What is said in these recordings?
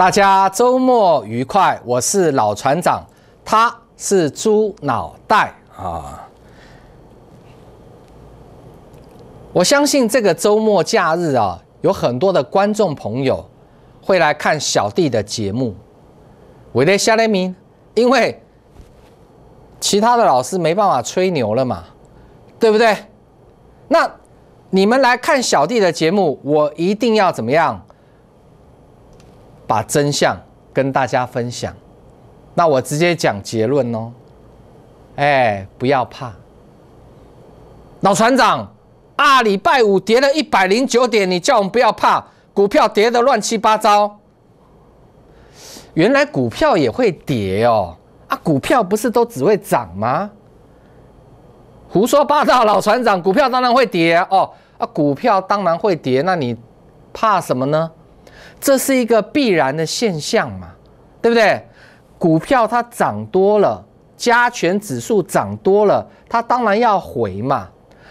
大家周末愉快，我是老船长，他是猪脑袋啊。我相信这个周末假日啊，有很多的观众朋友会来看小弟的节目。我得下雷名，因为其他的老师没办法吹牛了嘛，对不对？那你们来看小弟的节目，我一定要怎么样？把真相跟大家分享，那我直接讲结论哦。哎，不要怕，老船长，二礼拜五跌了一百零九点，你叫我们不要怕，股票跌得乱七八糟，原来股票也会跌哦。啊，股票不是都只会涨吗？胡说八道，老船长，股票当然会跌哦。啊，股票当然会跌，那你怕什么呢？这是一个必然的现象嘛，对不对？股票它涨多了，加权指数涨多了，它当然要回嘛。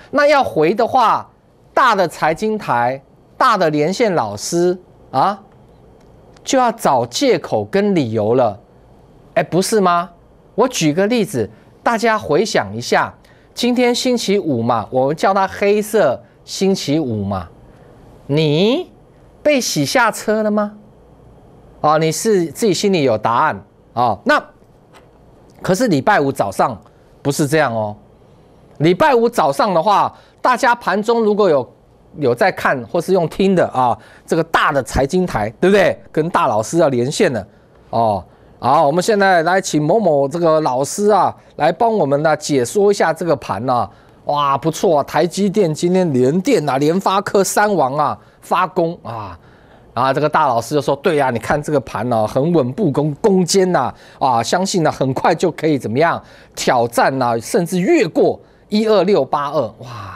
那要回的话，大的财经台、大的连线老师啊，就要找借口跟理由了。哎，不是吗？我举个例子，大家回想一下，今天星期五嘛，我们叫它黑色星期五嘛，你。被洗下车了吗？啊，你是自己心里有答案啊？那可是礼拜五早上不是这样哦。礼拜五早上的话，大家盘中如果有有在看或是用听的啊，这个大的财经台对不对？跟大老师要连线的哦。好，我们现在来请某某这个老师啊，来帮我们呢解说一下这个盘呢。哇，不错，啊，台积电今天连电啊，联发科三王啊发功啊，啊，这个大老师就说，对呀，你看这个盘呢很稳步攻攻坚呐，啊，相信呢很快就可以怎么样挑战呐，甚至越过一二六八二，哇，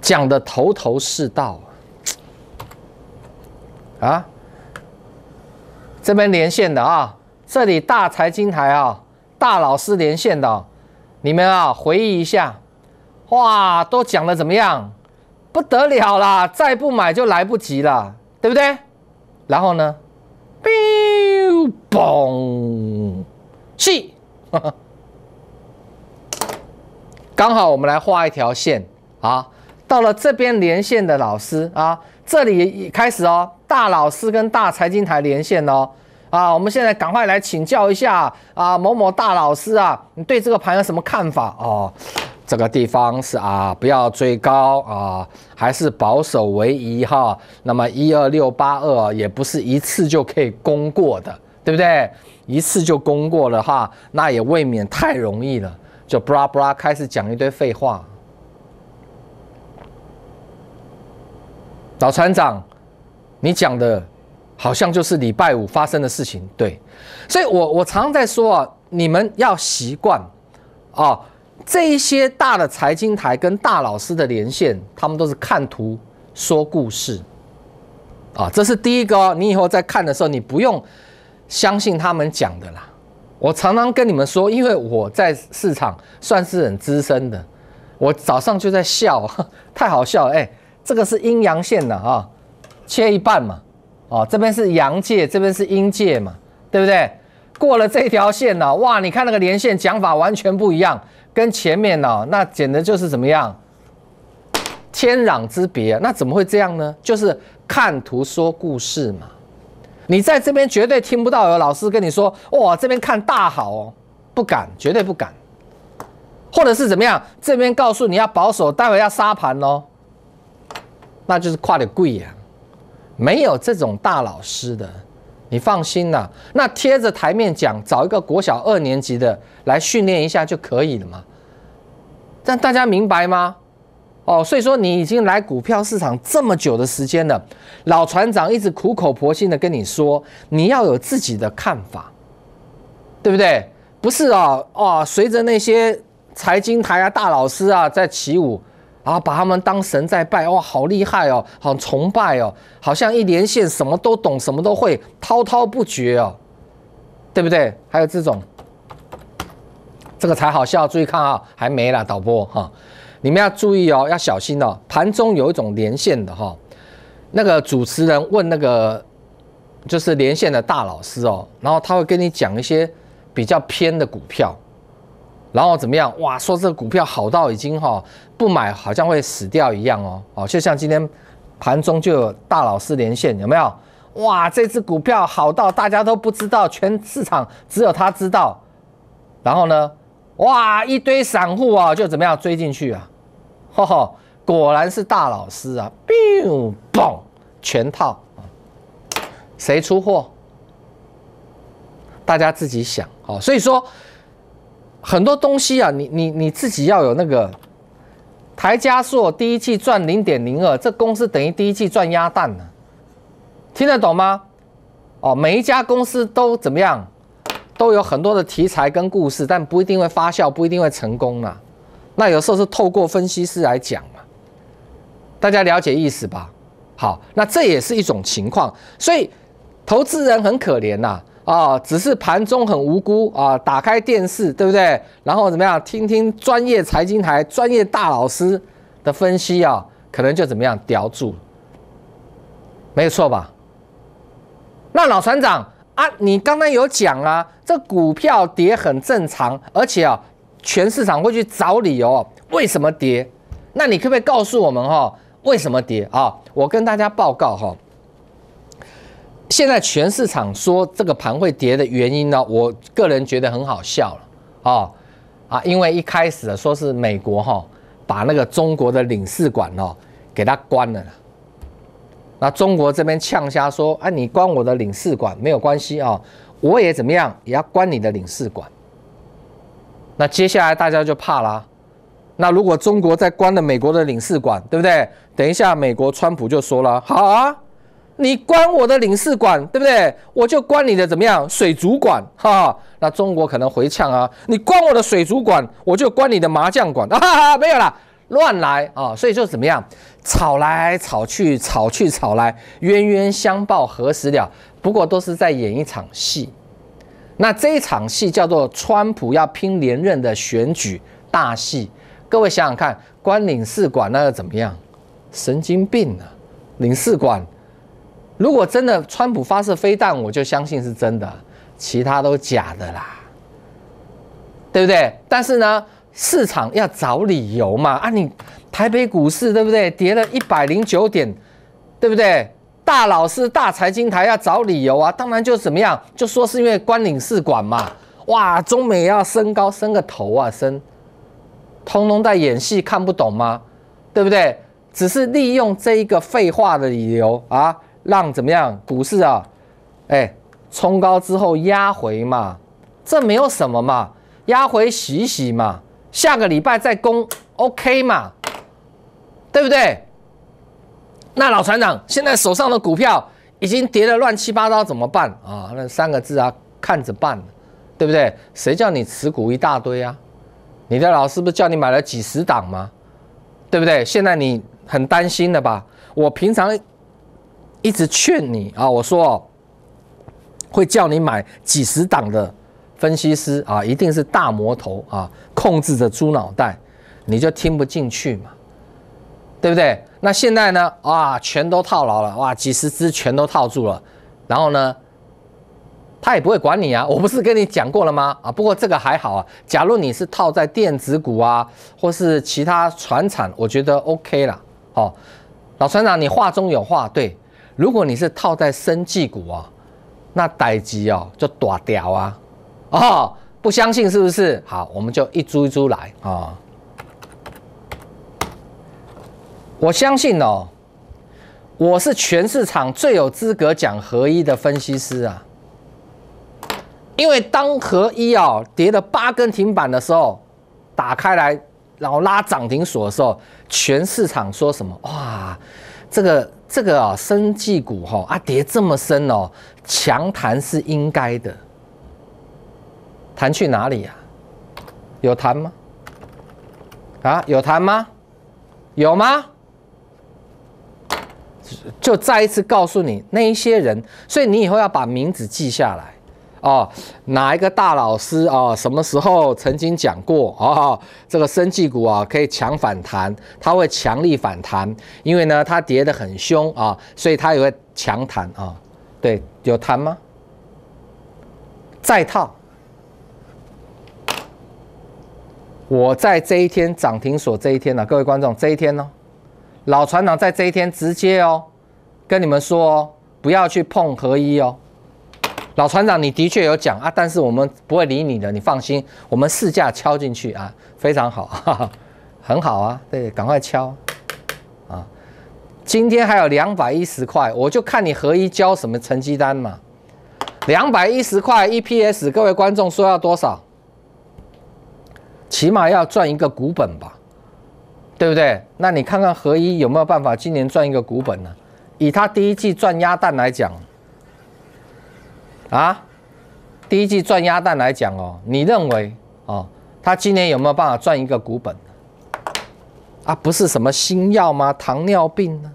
讲的头头是道啊，这边连线的啊，这里大财经台啊，大老师连线的。你们啊，回忆一下，哇，都讲的怎么样？不得了啦，再不买就来不及了，对不对？然后呢，boom，系，刚好我们来画一条线啊，到了这边连线的老师啊，这里开始哦，大老师跟大财经台连线哦。啊，我们现在赶快来请教一下啊，某某大老师啊，你对这个盘有什么看法哦？这个地方是啊，不要追高啊，还是保守为宜哈。那么一二六八二也不是一次就可以攻过的，对不对？一次就攻过了哈，那也未免太容易了。就布拉布拉开始讲一堆废话，老船长，你讲的。好像就是礼拜五发生的事情，对，所以我我常常在说啊，你们要习惯啊，这一些大的财经台跟大老师的连线，他们都是看图说故事，啊，这是第一个，你以后在看的时候，你不用相信他们讲的啦。我常常跟你们说，因为我在市场算是很资深的，我早上就在笑，太好笑了，哎，这个是阴阳线的啊，切一半嘛。哦，这边是阳界，这边是阴界嘛，对不对？过了这条线呢，哇，你看那个连线讲法完全不一样，跟前面呢，那简直就是怎么样，天壤之别。那怎么会这样呢？就是看图说故事嘛。你在这边绝对听不到有老师跟你说，哇，这边看大好哦，不敢，绝对不敢。或者是怎么样，这边告诉你要保守，待会要杀盘哦，那就是跨得贵呀。没有这种大老师的，你放心啦。那贴着台面讲，找一个国小二年级的来训练一下就可以了嘛？但大家明白吗？哦，所以说你已经来股票市场这么久的时间了，老船长一直苦口婆心的跟你说，你要有自己的看法，对不对？不是啊哦，随着那些财经台啊、大老师啊在起舞。啊，把他们当神在拜，哇，好厉害哦，好崇拜哦，好像一连线什么都懂，什么都会，滔滔不绝哦，对不对？还有这种，这个才好笑，注意看啊，还没啦，导播哈，你们要注意哦，要小心哦。盘中有一种连线的哈，那个主持人问那个就是连线的大老师哦，然后他会跟你讲一些比较偏的股票。然后怎么样？哇，说这个股票好到已经哈不买好像会死掉一样哦。哦，就像今天盘中就有大老师连线，有没有？哇，这只股票好到大家都不知道，全市场只有他知道。然后呢？哇，一堆散户啊，就怎么样追进去啊？哈哈，果然是大老师啊！b 嘣，全套，谁出货？大家自己想哦。所以说。很多东西啊，你你你自己要有那个台加速。第一季赚零点零二，这公司等于第一季赚鸭蛋呢，听得懂吗？哦，每一家公司都怎么样，都有很多的题材跟故事，但不一定会发酵，不一定会成功嘛。那有时候是透过分析师来讲嘛，大家了解意思吧？好，那这也是一种情况，所以投资人很可怜呐。啊，只是盘中很无辜啊！打开电视，对不对？然后怎么样，听听专业财经台、专业大老师的分析啊，可能就怎么样叼住，没错吧？那老船长啊，你刚刚有讲啊，这股票跌很正常，而且啊，全市场会去找理由为什么跌。那你可不可以告诉我们哈，为什么跌啊？我跟大家报告哈。现在全市场说这个盘会跌的原因呢？我个人觉得很好笑了啊啊！因为一开始说是美国哈把那个中国的领事馆哦给它关了，那中国这边呛瞎说，啊，你关我的领事馆没有关系啊，我也怎么样也要关你的领事馆。那接下来大家就怕啦，那如果中国在关了美国的领事馆，对不对？等一下美国川普就说了，好啊。你关我的领事馆，对不对？我就关你的怎么样？水族馆哈？那中国可能回呛啊！你关我的水族馆，我就关你的麻将馆 哈，没有啦，乱来啊！所以就怎么样？吵来吵去，吵去吵来，冤冤相报何时了？不过都是在演一场戏。那这一场戏叫做川普要拼连任的选举大戏。各位想想看，关领事馆那又怎么样？神经病啊！领事馆。如果真的川普发射飞弹，我就相信是真的，其他都假的啦，对不对？但是呢，市场要找理由嘛啊，你台北股市对不对跌了一百零九点，对不对？大老师、大财经台要找理由啊，当然就怎么样，就说是因为关领事馆嘛，哇，中美要升高升个头啊，升，通通在演戏，看不懂吗？对不对？只是利用这一个废话的理由啊。让怎么样？股市啊，哎，冲高之后压回嘛，这没有什么嘛，压回洗洗嘛，下个礼拜再攻，OK 嘛，对不对？那老船长现在手上的股票已经跌的乱七八糟，怎么办啊？那三个字啊，看着办，对不对？谁叫你持股一大堆啊？你的老师不是叫你买了几十档吗？对不对？现在你很担心的吧？我平常。一直劝你啊，我说哦，会叫你买几十档的分析师啊，一定是大魔头啊，控制着猪脑袋，你就听不进去嘛，对不对？那现在呢，啊，全都套牢了，哇，几十只全都套住了，然后呢，他也不会管你啊，我不是跟你讲过了吗？啊，不过这个还好啊，假如你是套在电子股啊，或是其他船厂，我觉得 OK 了。哦，老船长，你话中有话，对。如果你是套在生技股啊，那待机哦就断掉啊，哦不相信是不是？好，我们就一株一株来啊。我相信哦，我是全市场最有资格讲合一的分析师啊，因为当合一哦跌了八根停板的时候，打开来然后拉涨停锁的时候，全市场说什么哇，这个。这个啊，生技股哈啊，跌这么深哦，强弹是应该的。弹去哪里呀？有弹吗？啊，有弹吗？有吗？就再一次告诉你那一些人，所以你以后要把名字记下来。哦，哪一个大老师啊？什么时候曾经讲过哦？这个生技股啊，可以强反弹，它会强力反弹，因为呢，它跌的很凶啊，所以它也会强弹啊。对，有弹吗？再套。我在这一天涨停锁这一天呢，各位观众，这一天呢，老船长在这一天直接哦，跟你们说哦，不要去碰合一哦。老船长，你的确有讲啊，但是我们不会理你的，你放心，我们试驾敲进去啊，非常好，很好啊，对，赶快敲啊！今天还有两百一十块，我就看你合一交什么成绩单嘛。两百一十块 e PS，各位观众说要多少？起码要赚一个股本吧，对不对？那你看看合一有没有办法今年赚一个股本呢？以他第一季赚鸭蛋来讲。啊，第一季赚鸭蛋来讲哦，你认为哦，他今年有没有办法赚一个股本？啊，不是什么新药吗？糖尿病呢？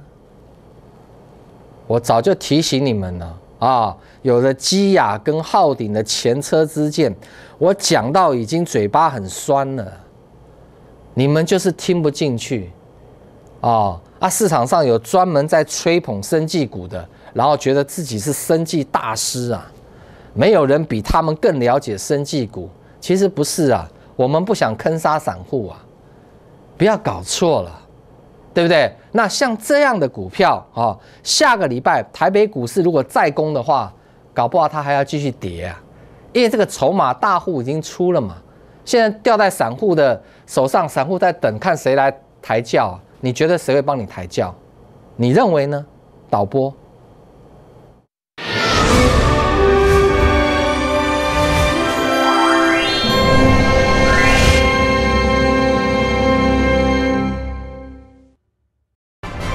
我早就提醒你们了啊！有了基雅跟浩鼎的前车之鉴，我讲到已经嘴巴很酸了，你们就是听不进去啊！啊，市场上有专门在吹捧生技股的，然后觉得自己是生技大师啊！没有人比他们更了解生技股，其实不是啊，我们不想坑杀散户啊，不要搞错了，对不对？那像这样的股票啊，下个礼拜台北股市如果再攻的话，搞不好它还要继续跌啊，因为这个筹码大户已经出了嘛，现在掉在散户的手上，散户在等看谁来抬轿，你觉得谁会帮你抬轿？你认为呢？导播。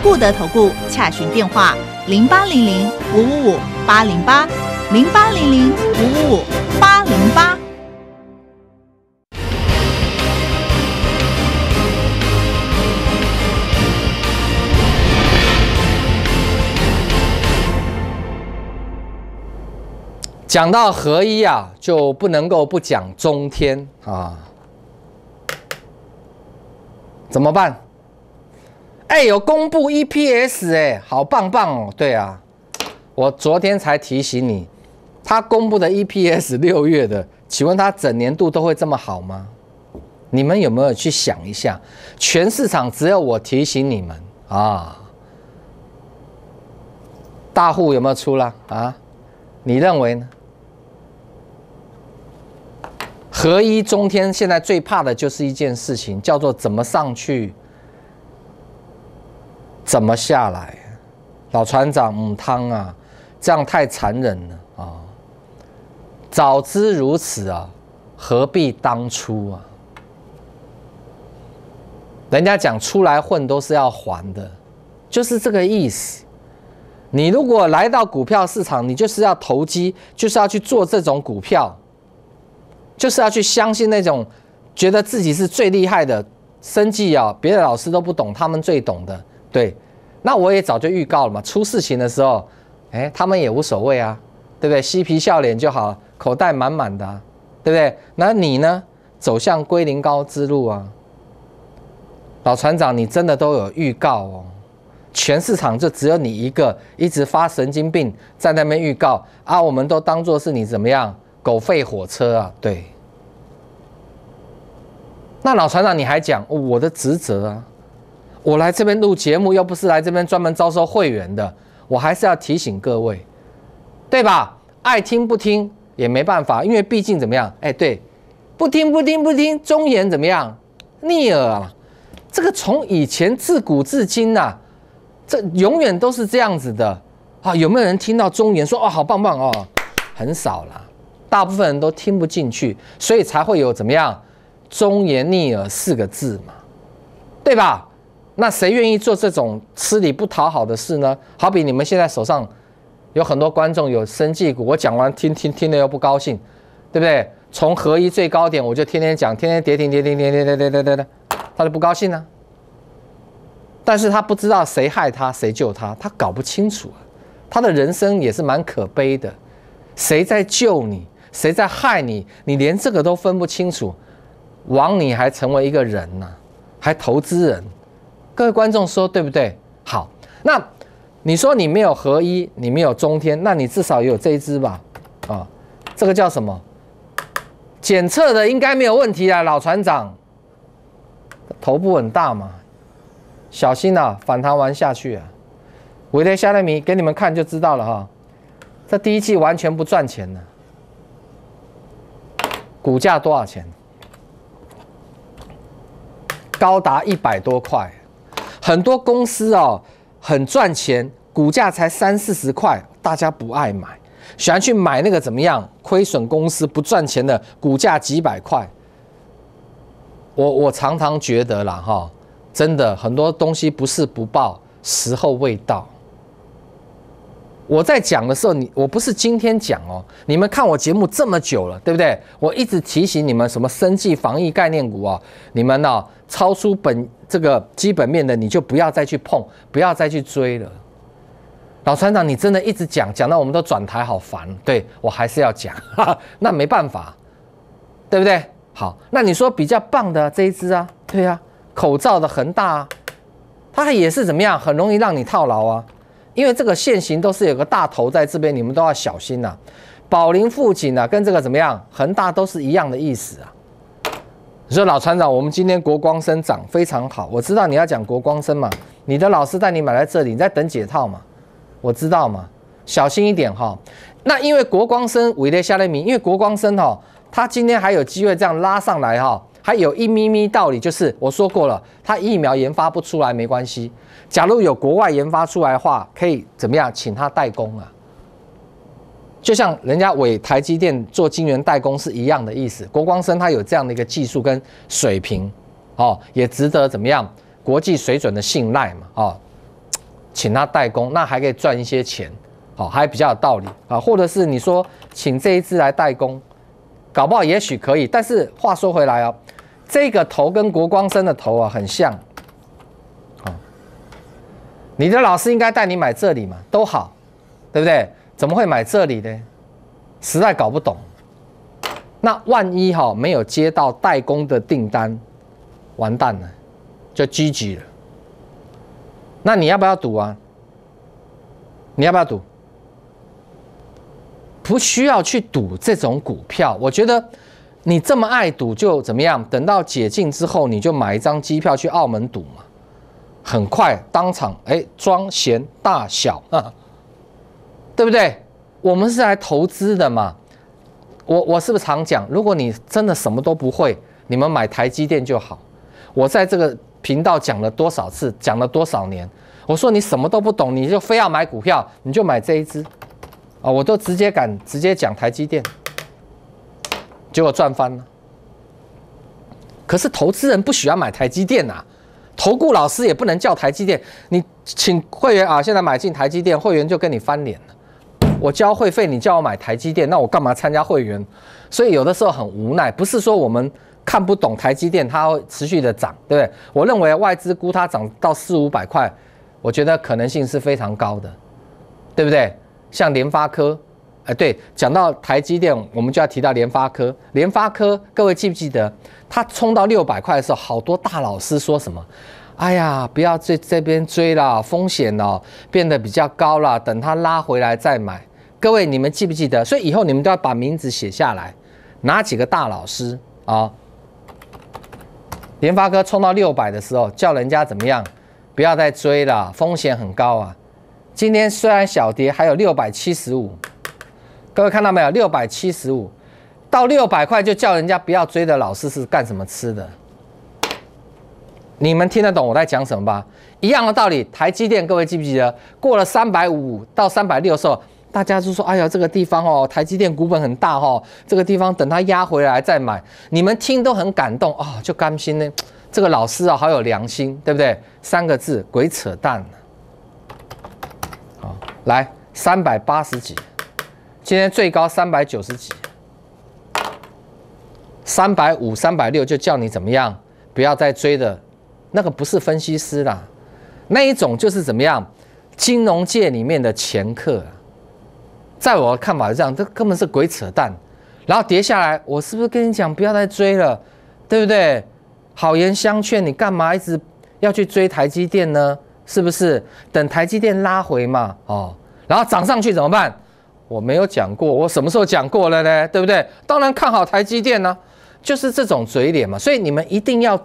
固德投顾，洽询电话：零八零零五五五八零八，零八零零五五五八零八。讲到合一啊，就不能够不讲中天啊？怎么办？哎，有公布 EPS 哎，好棒棒哦！对啊，我昨天才提醒你，他公布的 EPS 六月的，请问他整年度都会这么好吗？你们有没有去想一下？全市场只有我提醒你们啊，大户有没有出了啊？你认为呢？合一中天现在最怕的就是一件事情，叫做怎么上去。怎么下来？老船长，母汤啊，这样太残忍了啊！早知如此啊，何必当初啊？人家讲出来混都是要还的，就是这个意思。你如果来到股票市场，你就是要投机，就是要去做这种股票，就是要去相信那种觉得自己是最厉害的，生计啊，别的老师都不懂，他们最懂的。对，那我也早就预告了嘛。出事情的时候，哎，他们也无所谓啊，对不对？嬉皮笑脸就好，口袋满满的，对不对？那你呢？走向归零高之路啊，老船长，你真的都有预告哦。全市场就只有你一个，一直发神经病在那边预告啊，我们都当做是你怎么样狗吠火车啊？对。那老船长，你还讲我的职责啊？我来这边录节目，又不是来这边专门招收会员的。我还是要提醒各位，对吧？爱听不听也没办法，因为毕竟怎么样？哎，对，不听不听不听，忠言怎么样？逆耳啊！这个从以前自古至今呐，这永远都是这样子的啊。有没有人听到忠言说“哦，好棒棒哦”？很少啦，大部分人都听不进去，所以才会有怎么样“忠言逆耳”四个字嘛，对吧？那谁愿意做这种吃力不讨好的事呢？好比你们现在手上有很多观众有生计股，我讲完听听听了又不高兴，对不对？从合一最高点我就天天讲，天天跌停跌停跌跌跌跌跌跌，他就不高兴啊。但是他不知道谁害他，谁救他，他搞不清楚，他的人生也是蛮可悲的。谁在救你，谁在害你，你连这个都分不清楚，枉你还成为一个人呢，还投资人。各位观众说对不对？好，那你说你没有合一，你没有中天，那你至少也有这一只吧？啊，这个叫什么？检测的应该没有问题啊，老船长。头部很大嘛，小心呐，反弹玩下去啊。我一下那米给你们看就知道了哈。这第一季完全不赚钱了，股价多少钱？高达一百多块。很多公司哦很赚钱，股价才三四十块，大家不爱买，喜欢去买那个怎么样？亏损公司不赚钱的，股价几百块。我我常常觉得啦哈，真的很多东西不是不报，时候未到。我在讲的时候，你我不是今天讲哦，你们看我节目这么久了，对不对？我一直提醒你们什么生计防疫概念股啊，你们哦超出本这个基本面的，你就不要再去碰，不要再去追了。老船长，你真的一直讲讲到我们都转台，好烦。对我还是要讲，那没办法，对不对？好，那你说比较棒的这一支啊，对呀，口罩的恒大，啊，它也是怎么样，很容易让你套牢啊。因为这个线行都是有个大头在这边，你们都要小心呐。宝林附近呢，跟这个怎么样？恒大都是一样的意思啊。你说老船长，我们今天国光生涨非常好，我知道你要讲国光生嘛。你的老师带你买来这里，你在等解套嘛？我知道嘛，小心一点哈。那因为国光生尾跌下列名，因为国光生哈，它今天还有机会这样拉上来哈。它有一咪咪道理，就是我说过了，它疫苗研发不出来没关系。假如有国外研发出来的话，可以怎么样，请他代工啊？就像人家为台积电做晶圆代工是一样的意思。国光生他有这样的一个技术跟水平，哦，也值得怎么样国际水准的信赖嘛？哦，请他代工，那还可以赚一些钱，哦，还比较有道理啊。或者是你说请这一支来代工，搞不好也许可以。但是话说回来啊。这个头跟国光生的头啊很像，你的老师应该带你买这里嘛，都好，对不对？怎么会买这里呢？实在搞不懂。那万一哈没有接到代工的订单，完蛋了，就 GG 了。那你要不要赌啊？你要不要赌？不需要去赌这种股票，我觉得。你这么爱赌就怎么样？等到解禁之后，你就买一张机票去澳门赌嘛。很快当场哎，庄闲大小啊，对不对？我们是来投资的嘛。我我是不是常讲，如果你真的什么都不会，你们买台积电就好。我在这个频道讲了多少次，讲了多少年，我说你什么都不懂，你就非要买股票，你就买这一只啊，我都直接敢直接讲台积电。结果赚翻了，可是投资人不喜欢买台积电呐，投顾老师也不能叫台积电。你请会员啊，现在买进台积电，会员就跟你翻脸了。我交会费，你叫我买台积电，那我干嘛参加会员？所以有的时候很无奈。不是说我们看不懂台积电，它会持续的涨，对不对？我认为外资估它涨到四五百块，我觉得可能性是非常高的，对不对？像联发科。哎，对，讲到台积电，我们就要提到联发科。联发科，各位记不记得，它冲到六百块的时候，好多大老师说什么？哎呀，不要在这边追了，风险哦变得比较高了，等它拉回来再买。各位，你们记不记得？所以以后你们都要把名字写下来，哪几个大老师啊？联发科冲到六百的时候，叫人家怎么样？不要再追了，风险很高啊。今天虽然小跌，还有六百七十五。各位看到没有？六百七十五到六百块就叫人家不要追的老师是干什么吃的？你们听得懂我在讲什么吧？一样的道理，台积电各位记不记得？过了三百五到三百六的时候，大家就说：“哎呀，这个地方哦，台积电股本很大哦，这个地方等它压回来再买。”你们听都很感动啊，就甘心呢。这个老师啊，好有良心，对不对？三个字，鬼扯淡！好，来三百八十几。今天最高三百九十几，三百五、三百六就叫你怎么样，不要再追了。那个不是分析师啦，那一种就是怎么样，金融界里面的掮客。在我的看法是这样，这根本是鬼扯淡。然后跌下来，我是不是跟你讲不要再追了，对不对？好言相劝，你干嘛一直要去追台积电呢？是不是？等台积电拉回嘛，哦，然后涨上去怎么办？我没有讲过，我什么时候讲过了呢？对不对？当然看好台积电呢，就是这种嘴脸嘛。所以你们一定要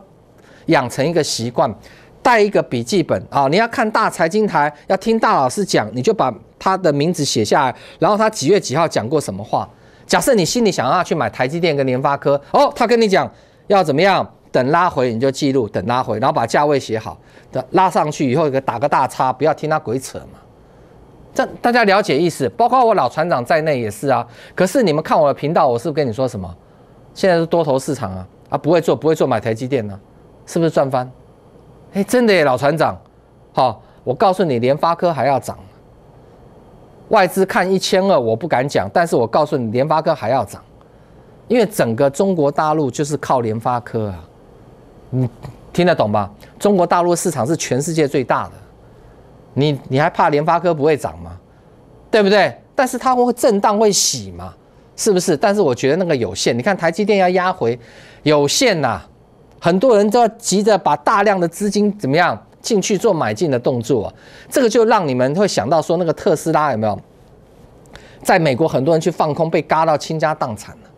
养成一个习惯，带一个笔记本啊。你要看大财经台，要听大老师讲，你就把他的名字写下来，然后他几月几号讲过什么话。假设你心里想要去买台积电跟联发科，哦，他跟你讲要怎么样，等拉回你就记录，等拉回然后把价位写好。拉上去以后给打个大叉，不要听他鬼扯嘛。这大家了解意思，包括我老船长在内也是啊。可是你们看我的频道，我是不是跟你说什么？现在是多头市场啊，啊，不会做，不会做，买台积电呢，是不是赚翻？哎，真的耶，老船长，好，我告诉你，联发科还要涨。外资看一千二，我不敢讲，但是我告诉你，联发科还要涨，因为整个中国大陆就是靠联发科啊。你听得懂吧？中国大陆市场是全世界最大的。你你还怕联发科不会涨吗？对不对？但是它会震荡，会洗嘛？是不是？但是我觉得那个有限。你看台积电要压回，有限呐，很多人都要急着把大量的资金怎么样进去做买进的动作。这个就让你们会想到说那个特斯拉有没有？在美国很多人去放空，被嘎到倾家荡产了。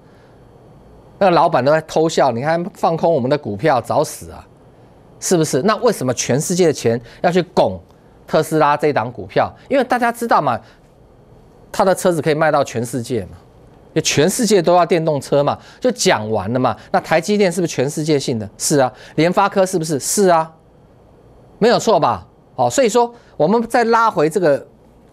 那老板都在偷笑。你看放空我们的股票，找死啊？是不是？那为什么全世界的钱要去拱？特斯拉这档股票，因为大家知道嘛，它的车子可以卖到全世界嘛，就全世界都要电动车嘛，就讲完了嘛。那台积电是不是全世界性的？是啊。联发科是不是？是啊，没有错吧？哦，所以说我们再拉回这个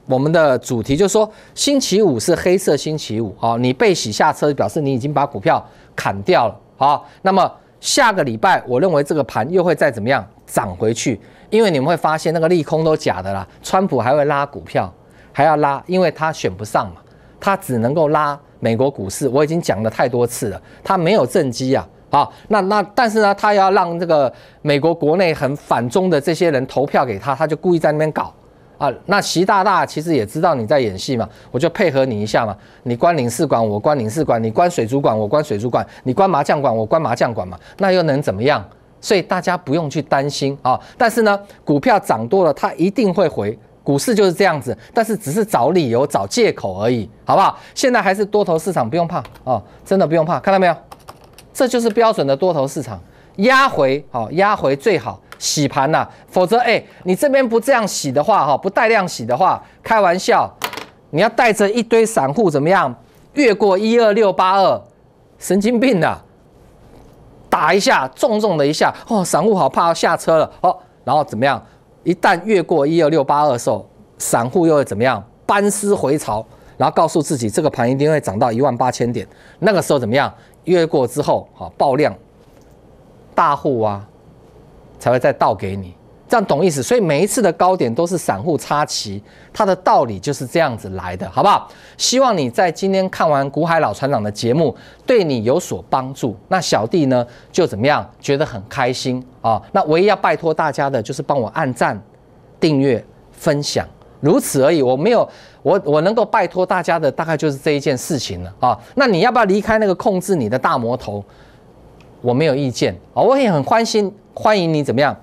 我们的主题，就是说星期五是黑色星期五啊，你被洗下车，表示你已经把股票砍掉了哦，那么下个礼拜，我认为这个盘又会再怎么样涨回去。因为你们会发现那个利空都假的啦，川普还会拉股票，还要拉，因为他选不上嘛，他只能够拉美国股市。我已经讲了太多次了，他没有政绩啊，好，那那但是呢，他要让这个美国国内很反中的这些人投票给他，他就故意在那边搞啊。那习大大其实也知道你在演戏嘛，我就配合你一下嘛，你关领事馆，我关领事馆；你关水族馆，我关水族馆；你关麻将馆，我关麻将馆嘛。那又能怎么样？所以大家不用去担心啊，但是呢，股票涨多了它一定会回，股市就是这样子，但是只是找理由、找借口而已，好不好？现在还是多头市场，不用怕啊，真的不用怕，看到没有？这就是标准的多头市场，压回哦，压回最好洗盘呐，否则哎，你这边不这样洗的话哈，不带量洗的话，开玩笑，你要带着一堆散户怎么样？越过一二六八二，神经病的。打一下，重重的一下，哦，散户好怕要下车了，好，然后怎么样？一旦越过一二六八二时候，散户又会怎么样？班师回朝，然后告诉自己，这个盘一定会涨到一万八千点，那个时候怎么样？越过之后，好爆量，大户啊，才会再倒给你。这样懂意思，所以每一次的高点都是散户插旗，它的道理就是这样子来的，好不好？希望你在今天看完古海老船长的节目，对你有所帮助。那小弟呢，就怎么样，觉得很开心啊。那唯一要拜托大家的就是帮我按赞、订阅、分享，如此而已。我没有，我我能够拜托大家的大概就是这一件事情了啊。那你要不要离开那个控制你的大魔头？我没有意见啊，我也很欢心，欢迎你怎么样？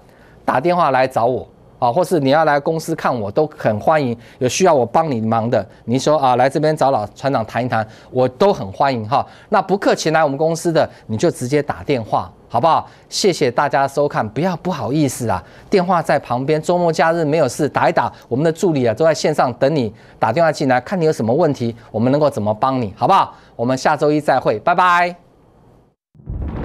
打电话来找我啊，或是你要来公司看我，都很欢迎。有需要我帮你忙的，你说啊，来这边找老船长谈一谈，我都很欢迎哈。那不客气来我们公司的，你就直接打电话好不好？谢谢大家收看，不要不好意思啊。电话在旁边，周末假日没有事打一打，我们的助理啊都在线上等你打电话进来，看你有什么问题，我们能够怎么帮你好不好？我们下周一再会，拜拜。